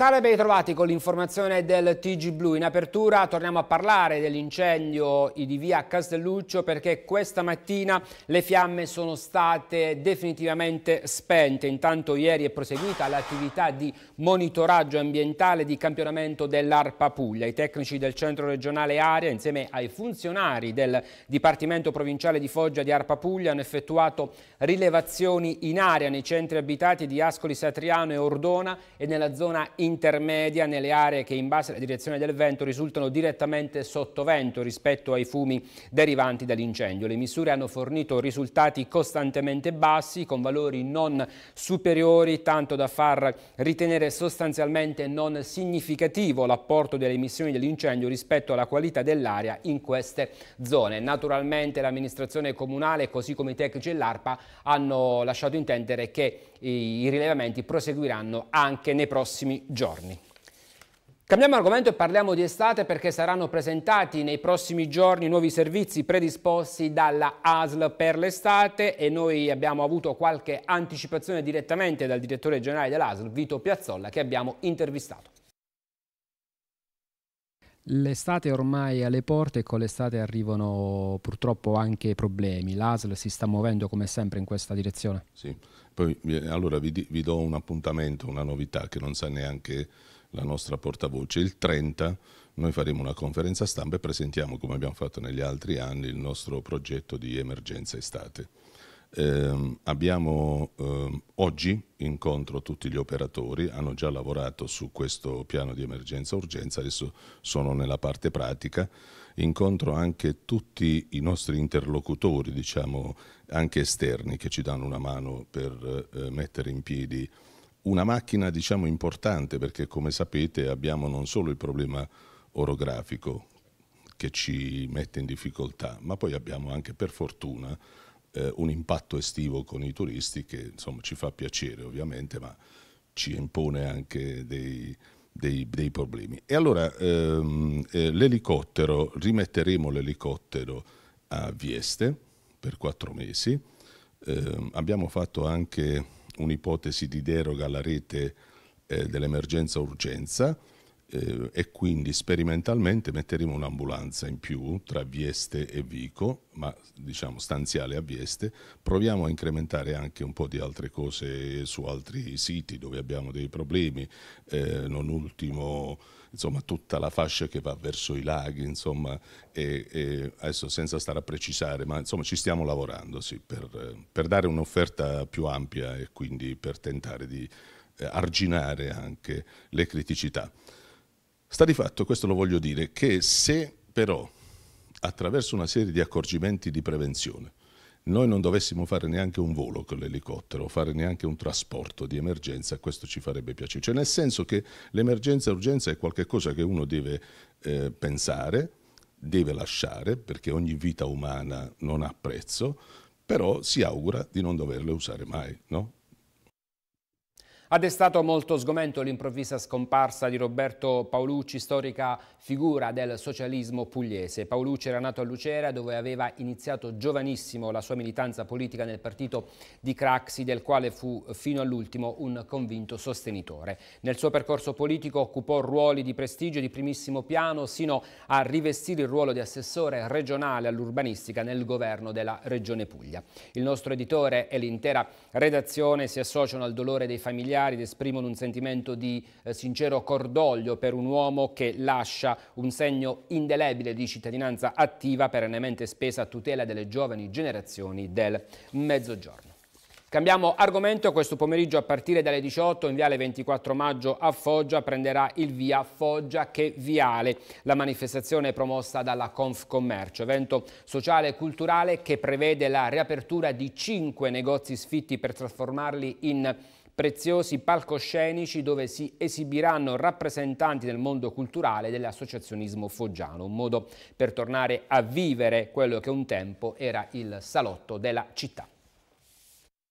Salve ben ritrovati con l'informazione del TG Blu. In apertura torniamo a parlare dell'incendio di via Castelluccio perché questa mattina le fiamme sono state definitivamente spente. Intanto ieri è proseguita l'attività di monitoraggio ambientale di campionamento dell'ARPA Puglia. I tecnici del centro regionale Aria insieme ai funzionari del Dipartimento Provinciale di Foggia di ARPA Puglia hanno effettuato rilevazioni in aria nei centri abitati di Ascoli Satriano e Ordona e nella zona in intermedia nelle aree che in base alla direzione del vento risultano direttamente sotto vento rispetto ai fumi derivanti dall'incendio. Le misure hanno fornito risultati costantemente bassi con valori non superiori tanto da far ritenere sostanzialmente non significativo l'apporto delle emissioni dell'incendio rispetto alla qualità dell'aria in queste zone. Naturalmente l'amministrazione comunale così come i tecnici e l'ARPA hanno lasciato intendere che i rilevamenti proseguiranno anche nei prossimi giorni giorni. Cambiamo argomento e parliamo di estate perché saranno presentati nei prossimi giorni nuovi servizi predisposti dalla ASL per l'estate e noi abbiamo avuto qualche anticipazione direttamente dal direttore generale dell'ASL, Vito Piazzolla, che abbiamo intervistato. L'estate ormai è alle porte e con l'estate arrivano purtroppo anche problemi. L'ASL si sta muovendo come sempre in questa direzione. Sì, poi eh, allora vi, vi do un appuntamento, una novità che non sa neanche la nostra portavoce. Il 30 noi faremo una conferenza stampa e presentiamo, come abbiamo fatto negli altri anni, il nostro progetto di emergenza estate. Eh, abbiamo eh, oggi incontro tutti gli operatori, hanno già lavorato su questo piano di emergenza-urgenza, adesso sono nella parte pratica. Incontro anche tutti i nostri interlocutori, diciamo anche esterni, che ci danno una mano per eh, mettere in piedi una macchina diciamo importante perché come sapete abbiamo non solo il problema orografico che ci mette in difficoltà, ma poi abbiamo anche per fortuna eh, un impatto estivo con i turisti che insomma, ci fa piacere ovviamente, ma ci impone anche dei, dei, dei problemi. E allora ehm, eh, l'elicottero, rimetteremo l'elicottero a Vieste per quattro mesi, eh, abbiamo fatto anche un'ipotesi di deroga alla rete eh, dell'emergenza urgenza eh, e quindi sperimentalmente metteremo un'ambulanza in più tra Vieste e Vico, ma diciamo stanziale a Vieste. Proviamo a incrementare anche un po' di altre cose su altri siti dove abbiamo dei problemi, eh, non ultimo insomma, tutta la fascia che va verso i laghi, insomma, e, e adesso senza stare a precisare, ma insomma ci stiamo lavorando sì, per, per dare un'offerta più ampia e quindi per tentare di eh, arginare anche le criticità. Sta di fatto, questo lo voglio dire, che se però attraverso una serie di accorgimenti di prevenzione noi non dovessimo fare neanche un volo con l'elicottero, fare neanche un trasporto di emergenza, questo ci farebbe piacere. Cioè nel senso che l'emergenza-urgenza è qualcosa che uno deve eh, pensare, deve lasciare, perché ogni vita umana non ha prezzo, però si augura di non doverle usare mai, no? Ha destato molto sgomento l'improvvisa scomparsa di Roberto Paolucci, storica figura del socialismo pugliese. Paolucci era nato a Lucera dove aveva iniziato giovanissimo la sua militanza politica nel partito di Craxi del quale fu fino all'ultimo un convinto sostenitore. Nel suo percorso politico occupò ruoli di prestigio di primissimo piano sino a rivestire il ruolo di assessore regionale all'urbanistica nel governo della Regione Puglia. Il nostro editore e l'intera redazione si associano al dolore dei familiari familiari ed esprimono un sentimento di eh, sincero cordoglio per un uomo che lascia un segno indelebile di cittadinanza attiva perennemente spesa a tutela delle giovani generazioni del Mezzogiorno. Cambiamo argomento, questo pomeriggio a partire dalle 18 in Viale 24 Maggio a Foggia prenderà il via Foggia che Viale, la manifestazione promossa dalla Confcommercio, evento sociale e culturale che prevede la riapertura di 5 negozi sfitti per trasformarli in preziosi palcoscenici dove si esibiranno rappresentanti del mondo culturale e dell'associazionismo foggiano, un modo per tornare a vivere quello che un tempo era il salotto della città.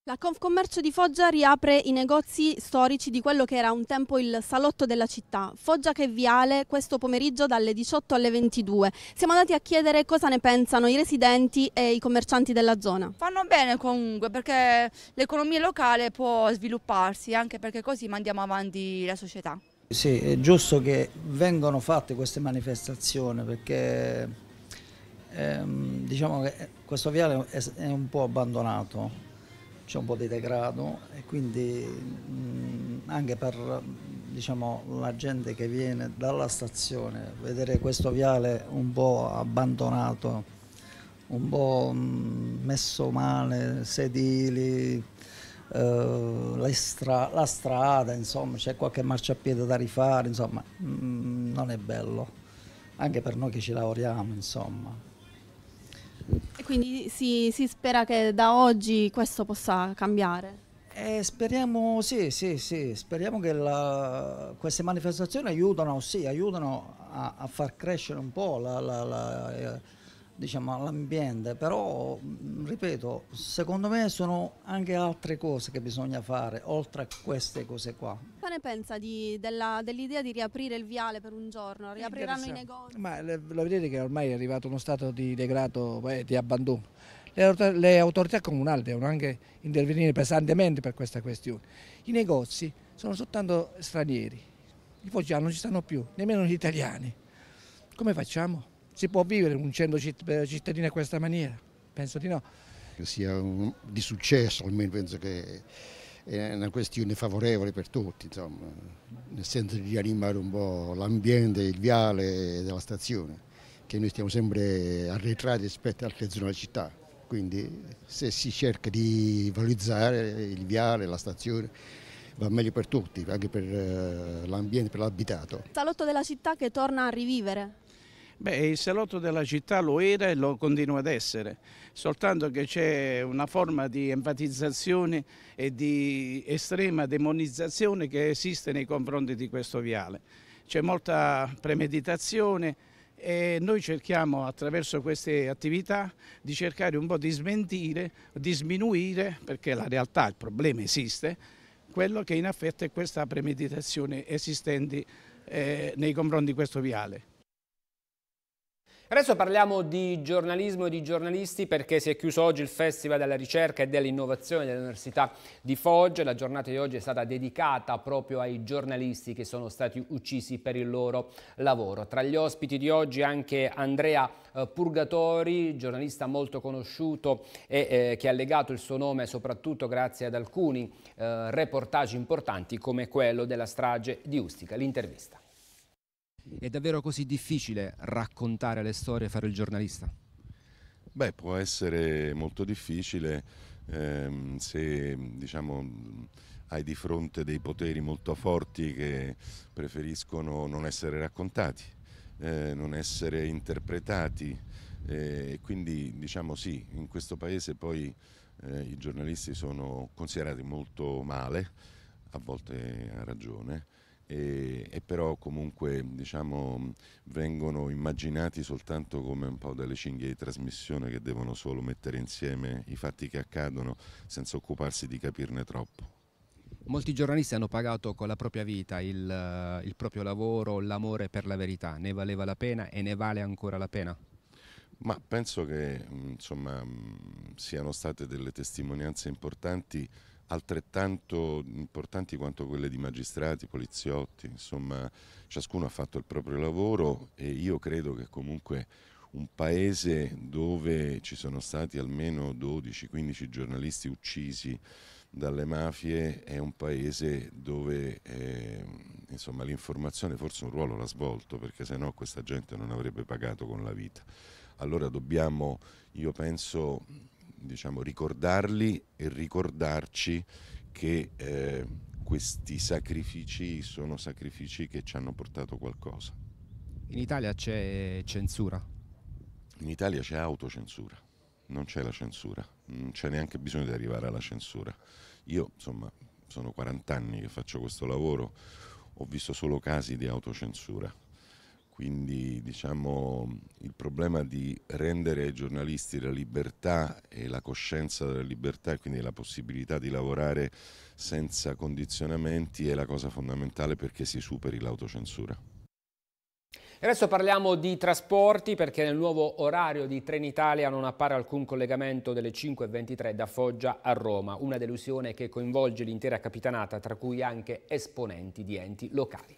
La Confcommercio di Foggia riapre i negozi storici di quello che era un tempo il salotto della città. Foggia che viale questo pomeriggio dalle 18 alle 22. Siamo andati a chiedere cosa ne pensano i residenti e i commercianti della zona. Fanno bene comunque perché l'economia locale può svilupparsi anche perché così mandiamo avanti la società. Sì, è giusto che vengano fatte queste manifestazioni perché ehm, diciamo che questo viale è un po' abbandonato c'è un po' di degrado e quindi mh, mm, anche per diciamo, la gente che viene dalla stazione vedere questo viale un po' abbandonato, un po' mh, mm, messo male, sedili, eh, stra la strada, insomma c'è qualche marciapiede da rifare, insomma mh, mm, non è bello, anche per noi che ci lavoriamo insomma. Quindi si, si spera che da oggi questo possa cambiare? Eh, speriamo, sì, sì, sì, speriamo che la, queste manifestazioni aiutano, sì, aiutano a, a, far crescere un po' la, la, eh, diciamo, all'ambiente, però mm, ripeto, secondo me sono anche altre cose che bisogna fare oltre a queste cose qua. Cosa ne pensa dell'idea di riaprire il viale per un giorno? Riapriranno i negozi? Ma lo vedete che ormai è arrivato uno stato di degrado, eh, di abbandono. Le autorità, le autorità comunali devono anche intervenire pesantemente per questa questione. I negozi sono soltanto stranieri, i foggiani non ci stanno più, nemmeno gli italiani. Come facciamo? Si può vivere un centro eh, cittadino in questa maniera? Penso di no. Che sia un, di successo, almeno penso che è una questione favorevole per tutti, insomma, nel senso di animare un po' l'ambiente, il viale della stazione, che noi stiamo sempre arretrati rispetto alle altre zone della città. Quindi se si cerca di valorizzare il viale, la stazione, va meglio per tutti, anche per eh, l'ambiente, per l'abitato. Salotto della città che torna a rivivere. Beh, il salotto della città lo era e lo continua ad essere, soltanto che c'è una forma di enfatizzazione e di estrema demonizzazione che esiste nei confronti di questo viale. C'è molta premeditazione e noi cerchiamo attraverso queste attività di cercare un po' di smentire, di sminuire, perché la realtà, il problema esiste, quello che in effetti è questa premeditazione esistente eh, nei confronti di questo viale. Adesso parliamo di giornalismo e di giornalisti perché si è chiuso oggi il Festival della ricerca e dell'innovazione dell'Università di Foggia. La giornata di oggi è stata dedicata proprio ai giornalisti che sono stati uccisi per il loro lavoro. Tra gli ospiti di oggi anche Andrea eh, Purgatori, giornalista molto conosciuto e eh, che ha legato il suo nome soprattutto grazie ad alcuni eh, reportage importanti come quello della strage di Ustica. L'intervista. È davvero così difficile raccontare le storie e fare il giornalista? Beh, può essere molto difficile ehm, se diciamo, hai di fronte dei poteri molto forti che preferiscono non essere raccontati, eh, non essere interpretati. Eh, quindi diciamo sì, in questo paese poi eh, i giornalisti sono considerati molto male, a volte a ragione, e, e, però comunque diciamo, vengono immaginati soltanto come un po' delle cinghie di trasmissione che devono solo mettere insieme i fatti che accadono senza occuparsi di capirne troppo. Molti giornalisti hanno pagato con la propria vita il, eh, il proprio lavoro, l'amore per la verità, ne valeva la pena e ne vale ancora la pena? Ma penso che insomma, mm, siano state delle testimonianze importanti altrettanto importanti quanto quelle di magistrati, poliziotti, insomma ciascuno ha fatto il proprio lavoro e io credo che comunque un paese dove ci sono stati almeno 12-15 giornalisti uccisi dalle mafie è un paese dove eh, l'informazione forse un ruolo l'ha svolto perché sennò questa gente non avrebbe pagato con la vita. Allora dobbiamo, io penso, diciamo, ricordarli e ricordarci che eh, questi sacrifici sono sacrifici che ci hanno portato qualcosa. In Italia c'è censura? In Italia c'è autocensura, non c'è la censura, non c'è neanche bisogno di arrivare alla censura. Io insomma sono 40 anni che faccio questo lavoro, ho visto solo casi di autocensura quindi diciamo, il problema di rendere ai giornalisti la libertà e la coscienza della libertà e quindi la possibilità di lavorare senza condizionamenti è la cosa fondamentale perché si superi l'autocensura. E adesso parliamo di trasporti perché nel nuovo orario di Trenitalia non appare alcun collegamento delle 5.23 da Foggia a Roma, una delusione che coinvolge l'intera capitanata tra cui anche esponenti di enti locali.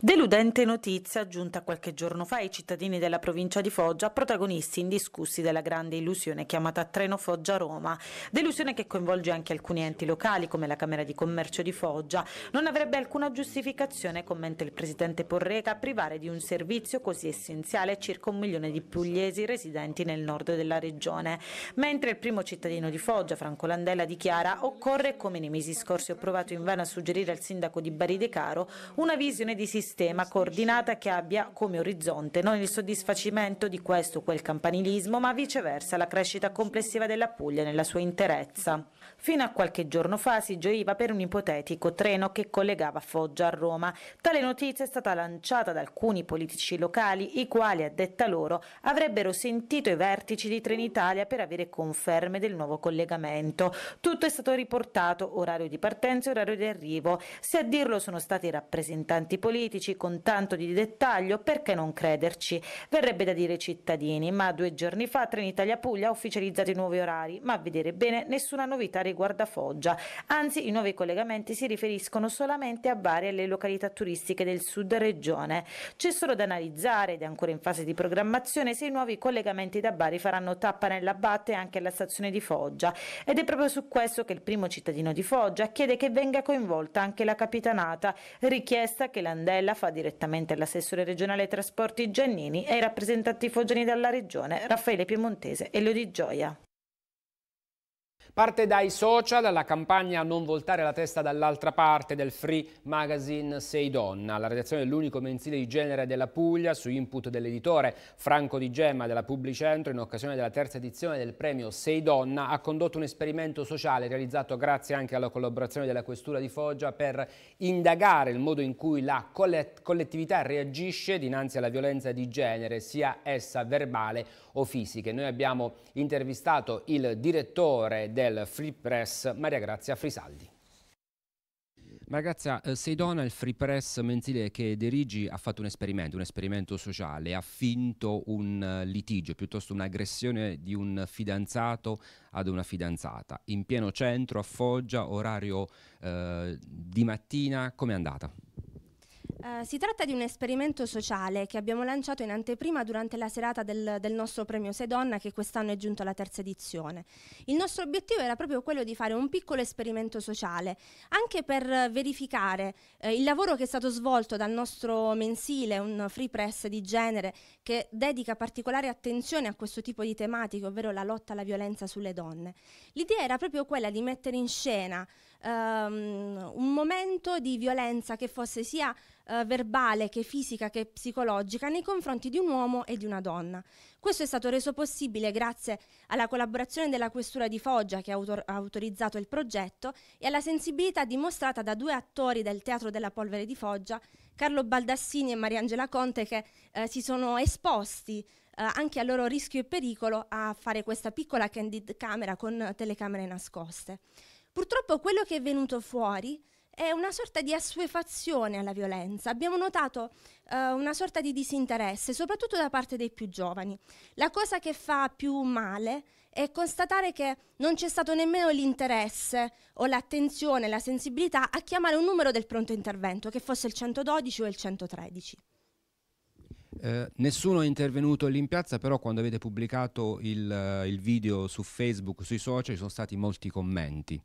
Deludente notizia giunta qualche giorno fa ai cittadini della provincia di Foggia, protagonisti indiscussi della grande illusione chiamata Treno Foggia-Roma. Delusione che coinvolge anche alcuni enti locali come la Camera di Commercio di Foggia. Non avrebbe alcuna giustificazione, commenta il presidente Porreca, privare di un servizio così essenziale circa un milione di pugliesi residenti nel nord della regione. Mentre il primo cittadino di Foggia, Franco Landella, dichiara occorre, come nei mesi scorsi ho provato in vano a suggerire al sindaco di Bari De Caro, una visione di sistema sistema coordinata che abbia come orizzonte non il soddisfacimento di questo o quel campanilismo, ma viceversa la crescita complessiva della Puglia nella sua interezza. Fino a qualche giorno fa si gioiva per un ipotetico treno che collegava Foggia a Roma. Tale notizia è stata lanciata da alcuni politici locali, i quali, a detta loro, avrebbero sentito i vertici di Trenitalia per avere conferme del nuovo collegamento. Tutto è stato riportato, orario di partenza e orario di arrivo. Se a dirlo sono stati i rappresentanti politici con tanto di dettaglio, perché non crederci? Verrebbe da dire cittadini, ma due giorni fa Trenitalia Puglia ha ufficializzato i nuovi orari, ma a vedere bene nessuna novità riguarda Foggia. Anzi, i nuovi collegamenti si riferiscono solamente a Bari e alle località turistiche del sud regione. C'è solo da analizzare, ed è ancora in fase di programmazione, se i nuovi collegamenti da Bari faranno tappa nella Batte anche alla stazione di Foggia. Ed è proprio su questo che il primo cittadino di Foggia chiede che venga coinvolta anche la capitanata, richiesta che Landella fa direttamente all'assessore regionale ai trasporti Giannini e ai rappresentanti foggiani della regione Raffaele Piemontese e Lodi Gioia. Parte dai social la campagna Non voltare la testa dall'altra parte del free magazine Sei Donna, la redazione dell'unico mensile di genere della Puglia su input dell'editore Franco Di Gemma della Publicentro in occasione della terza edizione del premio Sei Donna ha condotto un esperimento sociale realizzato grazie anche alla collaborazione della Questura di Foggia per indagare il modo in cui la collettività reagisce dinanzi alla violenza di genere, sia essa verbale o fisica. Noi abbiamo intervistato il direttore del del Free Press Maria Grazia Frisaldi. Ragazza, eh, sei donna il free press mensile che dirigi ha fatto un esperimento, un esperimento sociale, ha finto un eh, litigio, piuttosto un'aggressione di un fidanzato ad una fidanzata. In pieno centro, a Foggia, orario eh, di mattina, com'è andata? Eh, si tratta di un esperimento sociale che abbiamo lanciato in anteprima durante la serata del, del nostro premio Sei Donna che quest'anno è giunto alla terza edizione. Il nostro obiettivo era proprio quello di fare un piccolo esperimento sociale, anche per verificare uh, il lavoro che è stato svolto dal nostro mensile, un free press di genere che dedica particolare attenzione a questo tipo di tematiche, ovvero la lotta alla violenza sulle donne. L'idea era proprio quella di mettere in scena um, un momento di violenza che fosse sia eh, verbale che fisica che psicologica nei confronti di un uomo e di una donna. Questo è stato reso possibile grazie alla collaborazione della Questura di Foggia che ha autor- autorizzato il progetto e alla sensibilità dimostrata da due attori del Teatro della Polvere di Foggia, Carlo Baldassini e Mariangela Conte, che eh, si sono esposti eh, anche a loro rischio e pericolo a fare questa piccola candid camera con telecamere nascoste. Purtroppo quello che è venuto fuori è una sorta di assuefazione alla violenza. Abbiamo notato eh, una sorta di disinteresse, soprattutto da parte dei più giovani. La cosa che fa più male è constatare che non c'è stato nemmeno l'interesse o l'attenzione, la sensibilità a chiamare un numero del pronto intervento, che fosse il 112 o il 113. Eh, nessuno è intervenuto lì in piazza, però quando avete pubblicato il, eh, il video su Facebook, sui social, ci sono stati molti commenti.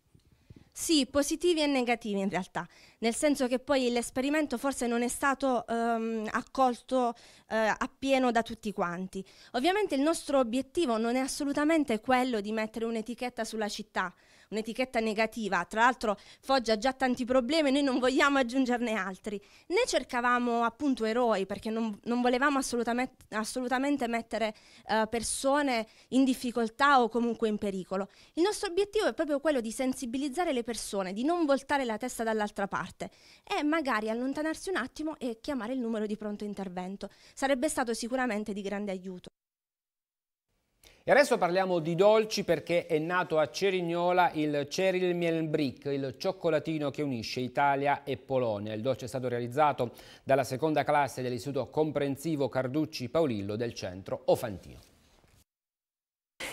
Sì, positivi e negativi in realtà, nel senso che poi l'esperimento forse non è stato ehm, accolto eh, appieno da tutti quanti. Ovviamente il nostro obiettivo non è assolutamente quello di mettere un'etichetta sulla città, un'etichetta negativa, tra l'altro Foggia ha già tanti problemi, e noi non vogliamo aggiungerne altri, né cercavamo appunto eroi perché non, non volevamo assolutamente, assolutamente mettere eh, persone in difficoltà o comunque in pericolo. Il nostro obiettivo è proprio quello di sensibilizzare le persone, di non voltare la testa dall'altra parte e magari allontanarsi un attimo e chiamare il numero di pronto intervento. Sarebbe stato sicuramente di grande aiuto. E adesso parliamo di dolci perché è nato a Cerignola il Ceril Mielbrick, il cioccolatino che unisce Italia e Polonia. Il dolce è stato realizzato dalla seconda classe dell'Istituto Comprensivo Carducci Paolillo del centro Ofantino.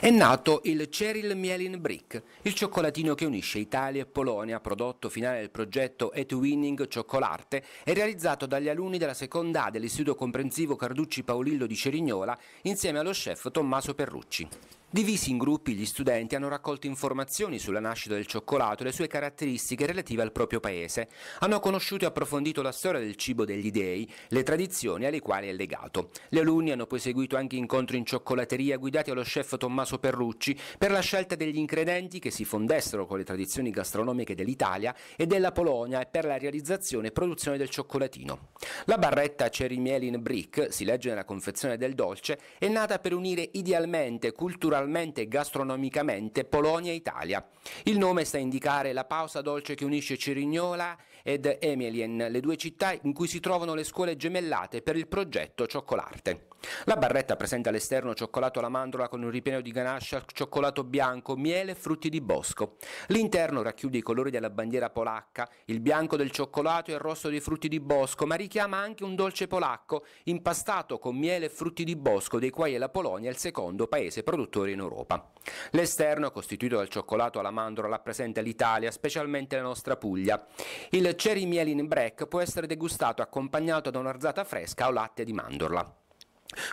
È nato il Ceril Mielin Brick, il cioccolatino che unisce Italia e Polonia, prodotto finale del progetto At Winning Cioccolarte e realizzato dagli alunni della seconda A dell'Istituto Comprensivo Carducci Paolillo di Cerignola insieme allo chef Tommaso Perrucci. Divisi in gruppi, gli studenti hanno raccolto informazioni sulla nascita del cioccolato e le sue caratteristiche relative al proprio paese. Hanno conosciuto e approfondito la storia del cibo degli dei, le tradizioni alle quali è legato. Gli alunni hanno poi seguito anche incontri in cioccolateria guidati dallo chef Tommaso Perrucci per la scelta degli ingredienti che si fondessero con le tradizioni gastronomiche dell'Italia e della Polonia e per la realizzazione e produzione del cioccolatino. La barretta Cherry Miel in Brick, si legge nella confezione del dolce, è nata per unire idealmente culturalmente culturalmente e gastronomicamente Polonia e Italia. Il nome sta a indicare la pausa dolce che unisce Cirignola ed Emelien, le due città in cui si trovano le scuole gemellate per il progetto Cioccolarte. La barretta presenta all'esterno cioccolato alla mandorla con un ripieno di ganascia, cioccolato bianco, miele e frutti di bosco. L'interno racchiude i colori della bandiera polacca, il bianco del cioccolato e il rosso dei frutti di bosco, ma richiama anche un dolce polacco impastato con miele e frutti di bosco, dei quali è la Polonia il secondo paese produttore in Europa. L'esterno, costituito dal cioccolato alla mandorla, rappresenta l'Italia, specialmente la nostra Puglia. Il Cherry Miel in break può essere degustato accompagnato da un'arzata fresca o latte di mandorla.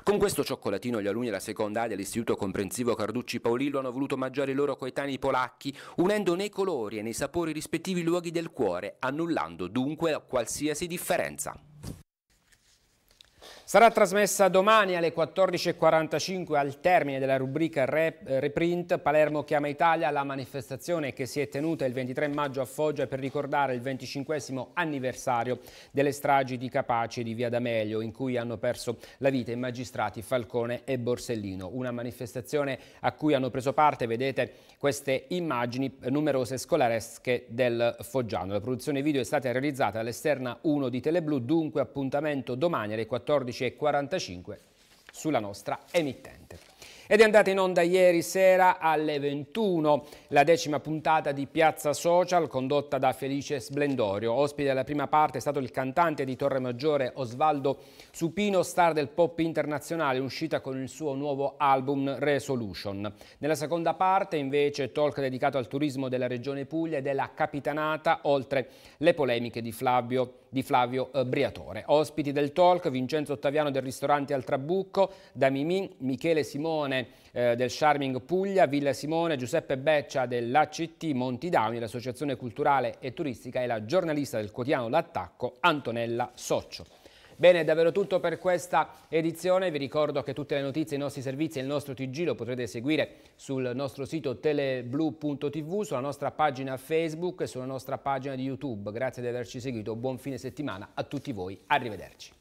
Con questo cioccolatino gli alunni della secondaria dell'Istituto Comprensivo Carducci Paolillo hanno voluto mangiare i loro coetanei polacchi, unendo nei colori e nei sapori rispettivi luoghi del cuore, annullando dunque qualsiasi differenza. Sarà trasmessa domani alle 14.45 al termine della rubrica eh, Reprint Palermo chiama Italia, la manifestazione che si è tenuta il 23 maggio a Foggia per ricordare il 25 anniversario delle stragi di Capace e di Via D'Amelio in cui hanno perso la vita i magistrati Falcone e Borsellino. Una manifestazione a cui hanno preso parte, vedete queste immagini numerose scolaresche del Foggiano. La produzione video è stata realizzata all'esterna 1 di Teleblu, dunque appuntamento domani alle 14.45 14.45 sulla nostra emittente. Ed è andata in onda ieri sera alle 21 la decima puntata di Piazza Social condotta da Felice Splendorio. Ospite della prima parte è stato il cantante di Torre Maggiore Osvaldo Supino, star del pop internazionale, uscita con il suo nuovo album Resolution. Nella seconda parte invece talk dedicato al turismo della regione Puglia e della capitanata, oltre le polemiche di Flavio di Flavio eh, Briatore. Ospiti del talk Vincenzo Ottaviano del ristorante Al Trabucco, da Mimin, Michele Simone eh, del Charming Puglia, Villa Simone, Giuseppe Beccia dell'ACT Monti Dauni, l'Associazione Culturale e Turistica e la giornalista del quotidiano L'Attacco Antonella Soccio. Bene, è davvero tutto per questa edizione. Vi ricordo che tutte le notizie, i nostri servizi e il nostro TG lo potrete seguire sul nostro sito teleblu.tv, sulla nostra pagina Facebook e sulla nostra pagina di YouTube. Grazie di averci seguito. Buon fine settimana a tutti voi. Arrivederci.